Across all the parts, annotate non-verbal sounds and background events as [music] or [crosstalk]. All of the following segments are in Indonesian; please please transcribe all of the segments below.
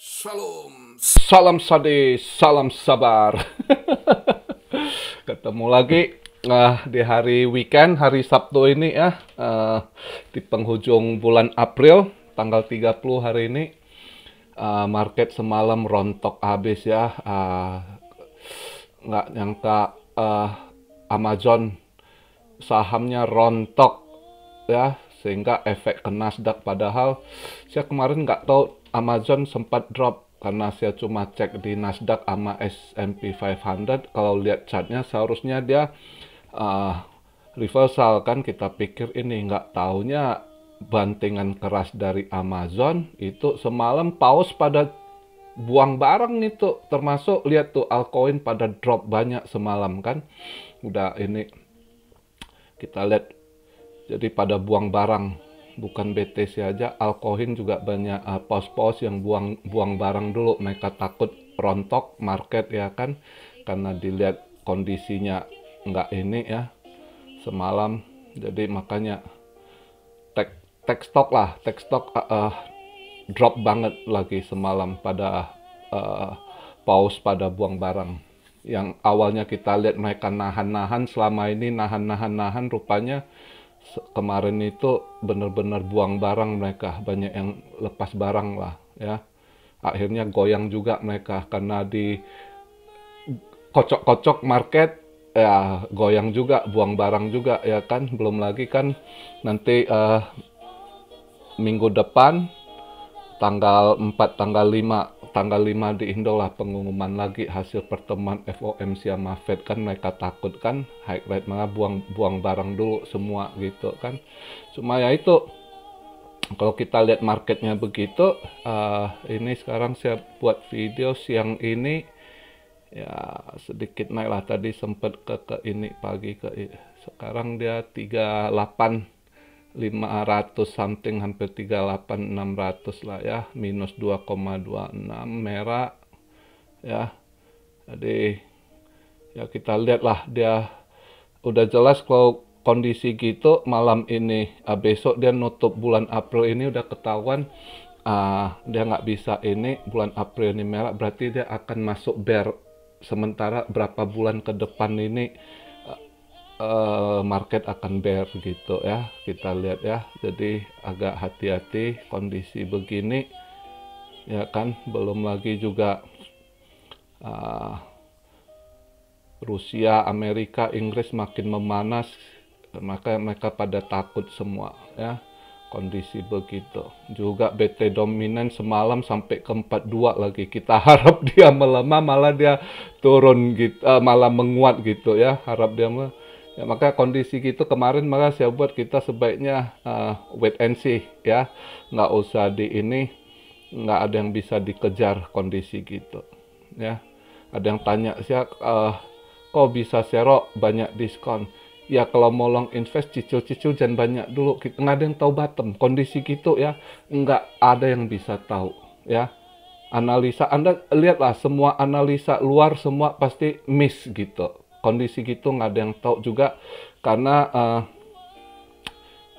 Salam, Salam sade, salam sabar. [laughs] Ketemu lagi uh, di hari weekend, hari Sabtu ini ya, uh, di penghujung bulan April, tanggal 30 hari ini. Uh, market semalam rontok habis ya. Uh, nggak nyangka uh, Amazon sahamnya rontok ya sehingga efek ke Nasdaq padahal saya kemarin nggak tahu Amazon sempat drop karena saya cuma cek di Nasdaq sama S&P 500 kalau lihat chartnya seharusnya dia uh, reversal kan kita pikir ini nggak taunya bantingan keras dari Amazon itu semalam pause pada buang barang itu termasuk lihat tuh altcoin pada drop banyak semalam kan udah ini kita lihat jadi pada buang barang bukan BTC aja Alkohin juga banyak uh, pos-pos yang buang buang barang dulu mereka takut rontok market ya kan karena dilihat kondisinya nggak ini ya semalam jadi makanya tech tech stock lah tech stock uh, drop banget lagi semalam pada uh, pause pada buang barang yang awalnya kita lihat mereka nahan-nahan selama ini nahan-nahan-nahan rupanya kemarin itu benar-benar buang barang mereka banyak yang lepas barang lah ya akhirnya goyang juga mereka karena di kocok-kocok market ya goyang juga buang barang juga ya kan belum lagi kan nanti uh, minggu depan tanggal 4 tanggal 5 tanggal 5 di Indo lah pengumuman lagi hasil pertemuan FOMC sama Fed kan mereka takut kan high rate mana buang buang barang dulu semua gitu kan cuma ya itu kalau kita lihat marketnya begitu uh, ini sekarang saya buat video siang ini ya sedikit naik lah tadi sempat ke ke ini pagi ke sekarang dia 38 500 something hampir 38 600 lah ya minus 2,26 merah ya jadi ya kita lihatlah dia udah jelas kalau kondisi gitu malam ini ah, besok dia nutup bulan April ini udah ketahuan ah, dia nggak bisa ini bulan April ini merah berarti dia akan masuk bear sementara berapa bulan ke depan ini uh, market akan bear gitu ya kita lihat ya jadi agak hati-hati kondisi begini ya kan belum lagi juga uh, Rusia Amerika Inggris makin memanas maka mereka pada takut semua ya kondisi begitu juga BT dominan semalam sampai ke 42 lagi kita [laughs] harap dia melemah malah dia turun gitu uh, malah menguat gitu ya harap dia melemah Ya, maka kondisi gitu kemarin maka saya buat kita sebaiknya uh, wait and see ya, nggak usah di ini, nggak ada yang bisa dikejar kondisi gitu ya. Ada yang tanya saya, uh, eh, kok bisa serok banyak diskon? ya kalau mau long invest cicil-cicil jangan banyak dulu nggak ada yang tahu bottom kondisi gitu ya nggak ada yang bisa tahu ya analisa Anda lihatlah semua analisa luar semua pasti miss gitu kondisi gitu nggak ada yang tahu juga karena uh,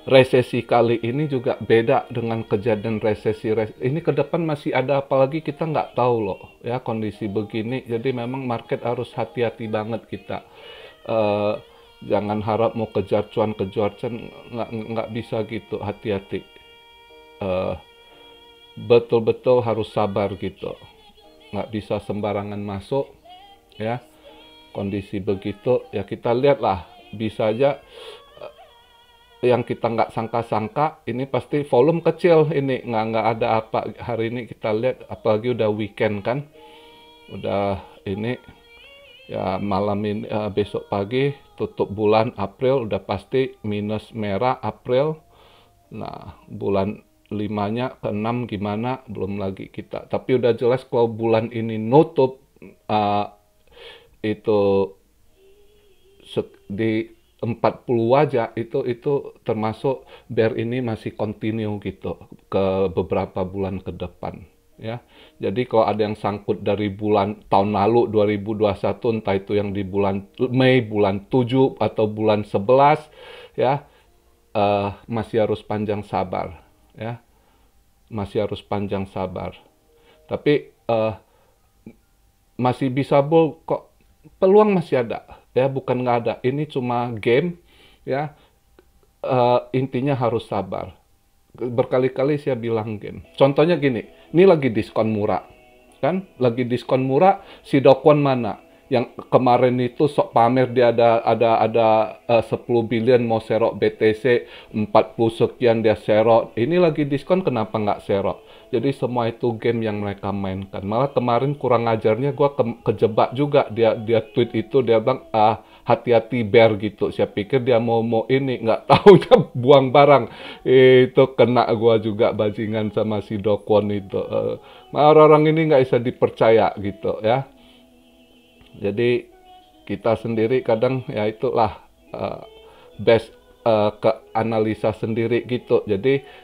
resesi kali ini juga beda dengan kejadian resesi res ini ke depan masih ada apalagi kita nggak tahu loh ya kondisi begini jadi memang market harus hati-hati banget kita uh, jangan harap mau kejar cuan kejar cuan nggak nggak bisa gitu hati-hati betul eh, betul-betul harus sabar gitu nggak bisa sembarangan masuk ya kondisi begitu ya kita lihatlah bisa aja eh, yang kita nggak sangka-sangka ini pasti volume kecil ini nggak nggak ada apa hari ini kita lihat apalagi udah weekend kan udah ini ya malam ini uh, besok pagi tutup bulan April udah pasti minus merah April nah bulan limanya ke enam gimana belum lagi kita tapi udah jelas kalau bulan ini nutup uh, itu di 40 wajah itu itu termasuk bear ini masih continue gitu ke beberapa bulan ke depan ya. Jadi kalau ada yang sangkut dari bulan tahun lalu 2021 entah itu yang di bulan Mei, bulan 7 atau bulan 11 ya uh, masih harus panjang sabar ya. Masih harus panjang sabar. Tapi uh, masih bisa bol kok peluang masih ada ya bukan nggak ada ini cuma game ya uh, intinya harus sabar berkali-kali saya bilang game contohnya gini ini lagi diskon murah kan lagi diskon murah si dokon mana yang kemarin itu sok pamer dia ada ada ada eh, uh, 10 billion mau serok BTC 40 sekian dia serok ini lagi diskon kenapa nggak serok jadi semua itu game yang mereka mainkan. Malah kemarin kurang ajarnya gue ke kejebak juga dia dia tweet itu dia bilang ah hati-hati bear gitu. Saya pikir dia mau mau ini nggak [laughs] tahu buang barang. Itu kena gue juga bajingan sama si dokon itu. Uh, orang-orang ini nggak bisa dipercaya gitu ya. Jadi kita sendiri kadang ya itulah uh, best uh, ke analisa sendiri gitu. Jadi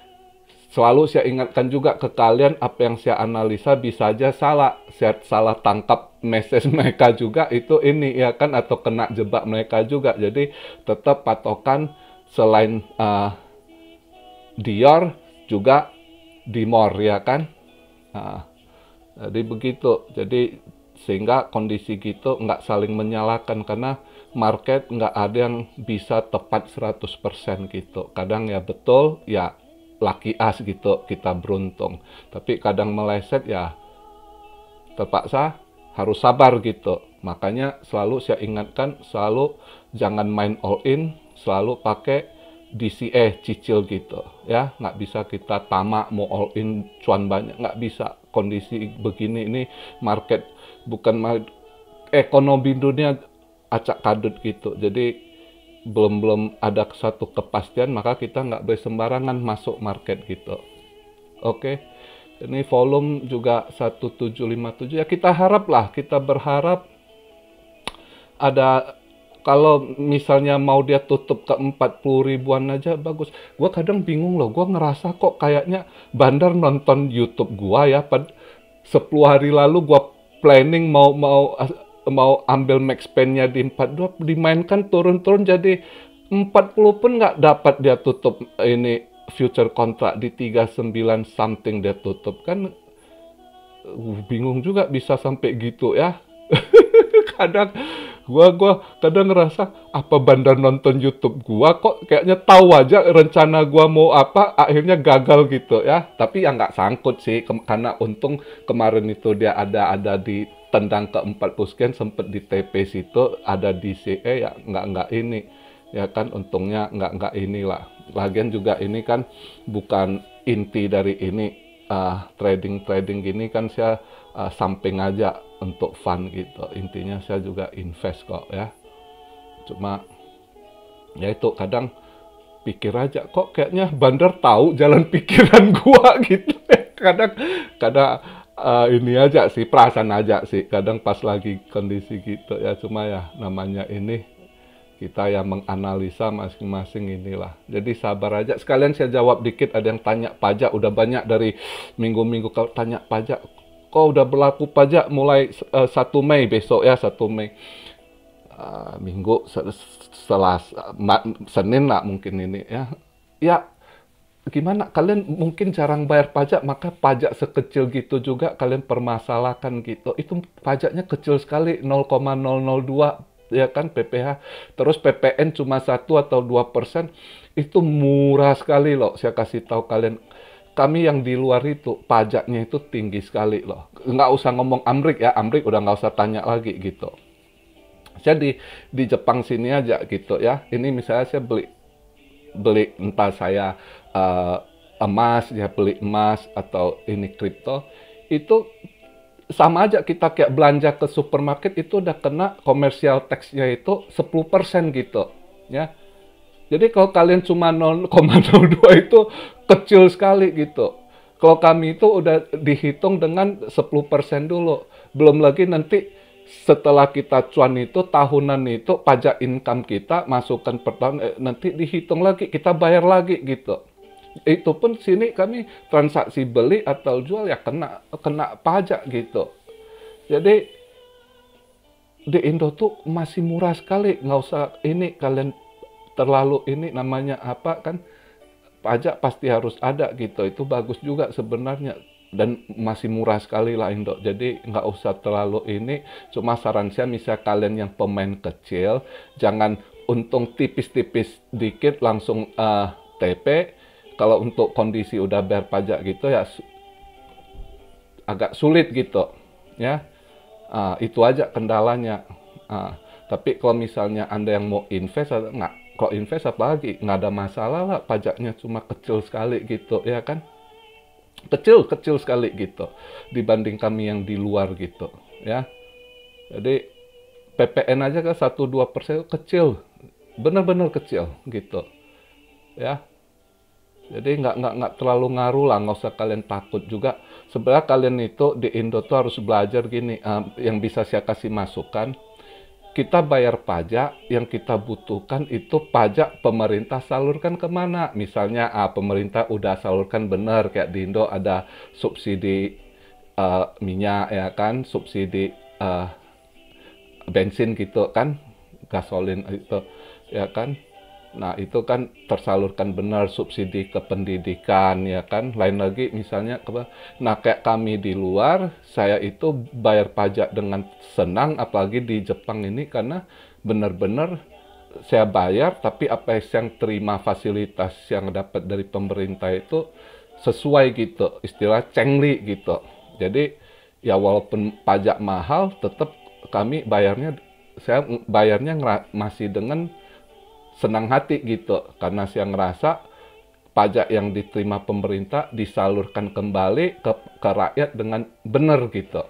Selalu saya ingatkan juga ke kalian apa yang saya analisa bisa aja salah. Saya salah tangkap message [laughs] mereka juga itu ini ya kan atau kena jebak mereka juga. Jadi tetap patokan selain uh, Dior juga Dimor ya kan. Uh, jadi begitu. Jadi sehingga kondisi gitu nggak saling menyalahkan karena market nggak ada yang bisa tepat 100% gitu. Kadang ya betul, ya laki as gitu kita beruntung tapi kadang meleset ya terpaksa harus sabar gitu makanya selalu saya ingatkan selalu jangan main all in selalu pakai DCA eh, cicil gitu ya nggak bisa kita tamak mau all in cuan banyak nggak bisa kondisi begini ini market bukan market, ekonomi dunia acak kadut gitu jadi belum belum ada satu kepastian maka kita nggak boleh sembarangan masuk market gitu oke okay? ini volume juga 1757 ya kita haraplah kita berharap ada kalau misalnya mau dia tutup ke 40 ribuan aja bagus. Gua kadang bingung loh, gua ngerasa kok kayaknya bandar nonton YouTube gua ya. pada 10 hari lalu gua planning mau mau mau ambil max pen-nya di 42 dimainkan turun-turun jadi 40 pun nggak dapat dia tutup eh, ini future kontrak di 39 something dia tutup kan uh, bingung juga bisa sampai gitu ya [laughs] kadang gua gua kadang ngerasa apa bandar nonton YouTube gua kok kayaknya tahu aja rencana gua mau apa akhirnya gagal gitu ya tapi yang nggak sangkut sih karena untung kemarin itu dia ada ada di tendang ke empat pusken sempat di TP situ ada di CE ya nggak nggak ini ya kan untungnya nggak nggak inilah lagian juga ini kan bukan inti dari ini uh, trading trading gini kan saya uh, samping aja untuk fun gitu intinya saya juga invest kok ya cuma ya itu kadang pikir aja kok kayaknya bandar tahu jalan [laughs] pikiran gua gitu kadang kadang uh, ini aja sih perasaan aja sih kadang pas lagi kondisi gitu ya cuma ya namanya ini kita yang menganalisa masing-masing inilah. Jadi sabar aja. Sekalian saya jawab dikit ada yang tanya pajak udah banyak dari minggu-minggu kalau tanya pajak kok udah berlaku pajak mulai uh, eh, 1 Mei besok ya 1 Mei. Uh, minggu selasa Senin lah mungkin ini ya. Ya gimana kalian mungkin jarang bayar pajak maka pajak sekecil gitu juga kalian permasalahkan gitu itu pajaknya kecil sekali 0,002 ya kan PPH terus PPN cuma satu atau dua persen itu murah sekali loh saya kasih tahu kalian kami yang di luar itu pajaknya itu tinggi sekali loh nggak usah ngomong Amrik ya Amrik udah nggak usah tanya lagi gitu jadi di Jepang sini aja gitu ya ini misalnya saya beli beli entah saya uh, emas ya beli emas atau ini kripto itu sama aja kita kayak belanja ke supermarket itu udah kena komersial teksnya itu 10% gitu ya jadi kalau kalian cuma 0,02 [laughs] itu kecil sekali gitu kalau kami itu udah dihitung dengan 10% dulu belum lagi nanti setelah kita cuan itu tahunan itu pajak income kita masukkan per tahun eh, nanti dihitung lagi kita bayar lagi gitu itu pun sini kami transaksi beli atau jual ya kena kena pajak gitu jadi di Indo tuh masih murah sekali nggak usah ini kalian terlalu ini namanya apa kan pajak pasti harus ada gitu itu bagus juga sebenarnya dan masih murah sekali lah Indo. Jadi nggak usah terlalu ini. Cuma saran saya misal kalian yang pemain kecil, jangan untung tipis-tipis dikit langsung uh, eh, TP. Kalau untuk kondisi udah bayar pajak gitu ya agak sulit gitu, ya. Uh, itu aja kendalanya. Uh, tapi kalau misalnya anda yang mau invest nggak, kok invest apalagi nggak ada masalah lah pajaknya cuma kecil sekali gitu ya kan kecil kecil sekali gitu dibanding kami yang di luar gitu ya jadi PPN aja ke kan satu dua persen kecil benar-benar kecil gitu ya jadi nggak nggak nggak terlalu ngaruh lah nggak usah kalian takut juga sebenarnya kalian itu di Indo tuh harus belajar gini um, yang bisa saya kasih masukan kita bayar pajak yang kita butuhkan itu pajak pemerintah salurkan kemana misalnya ah, pemerintah udah salurkan benar kayak di Indo ada subsidi uh, minyak ya kan subsidi uh, bensin gitu kan gasolin itu ya kan Nah, itu kan tersalurkan benar subsidi ke pendidikan ya kan. Lain lagi misalnya apa? Nah, kayak kami di luar, saya itu bayar pajak dengan senang apalagi di Jepang ini karena benar-benar saya bayar tapi apa yang terima fasilitas yang dapat dari pemerintah itu sesuai gitu. Istilah cengli gitu. Jadi ya walaupun pajak mahal tetap kami bayarnya saya bayarnya masih dengan senang hati gitu karena saya ngerasa pajak yang diterima pemerintah disalurkan kembali ke, ke rakyat dengan benar gitu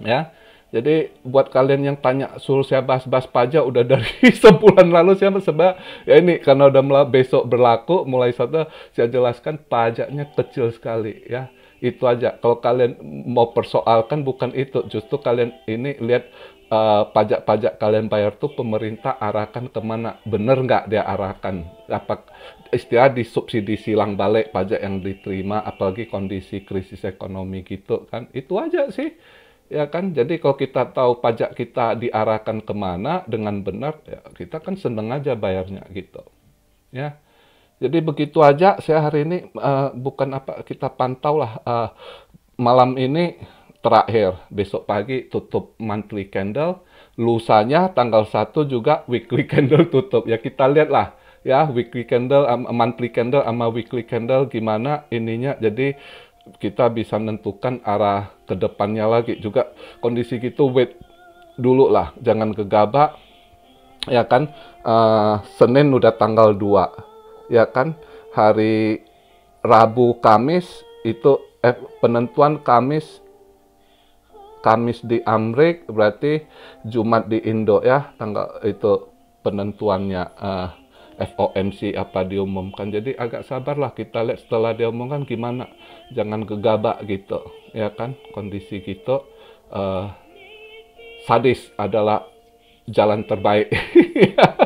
ya jadi buat kalian yang tanya suruh saya bahas-bahas pajak udah dari [laughs] sebulan lalu saya sebab ya ini karena udah mulai besok berlaku mulai satu saya jelaskan pajaknya kecil sekali ya itu aja kalau kalian mau persoalkan bukan itu justru kalian ini lihat pajak eh, pajak-pajak kalian bayar tuh pemerintah arahkan kemana bener nggak dia arahkan Apa istilah disubsidi silang balik pajak yang diterima apalagi kondisi krisis ekonomi gitu kan itu aja sih ya kan jadi kalau kita tahu pajak kita diarahkan kemana dengan benar ya kita kan seneng aja bayarnya gitu ya jadi begitu aja saya hari ini uh, bukan apa kita pantau lah uh, eh, malam ini terakhir besok pagi tutup monthly candle lusanya tanggal 1 juga weekly [laughs] candle tutup ya kita lihatlah ya weekly candle um, monthly candle sama weekly candle gimana ininya jadi kita bisa menentukan arah ke depannya lagi juga kondisi gitu wait dulu lah jangan gegabah ya kan uh, Senin udah tanggal 2 ya kan hari Rabu Kamis itu eh, penentuan Kamis Kamis di Amrik berarti Jumat di Indo ya tanggal itu penentuannya uh, eh, FOMC apa diumumkan jadi agak sabarlah kita lihat setelah diumumkan gimana jangan gegabah gitu ya kan kondisi gitu uh, sadis adalah jalan terbaik [laughs] oke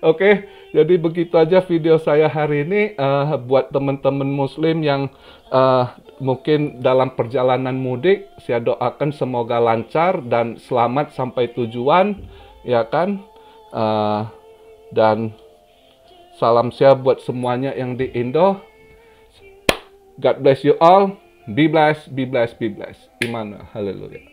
okay. Jadi begitu aja video saya hari ini uh, buat teman-teman muslim yang uh, mungkin dalam perjalanan mudik saya doakan semoga lancar dan selamat sampai tujuan ya kan uh, dan salam saya buat semuanya yang di Indo God bless you all be blessed be blessed be blessed Imana haleluya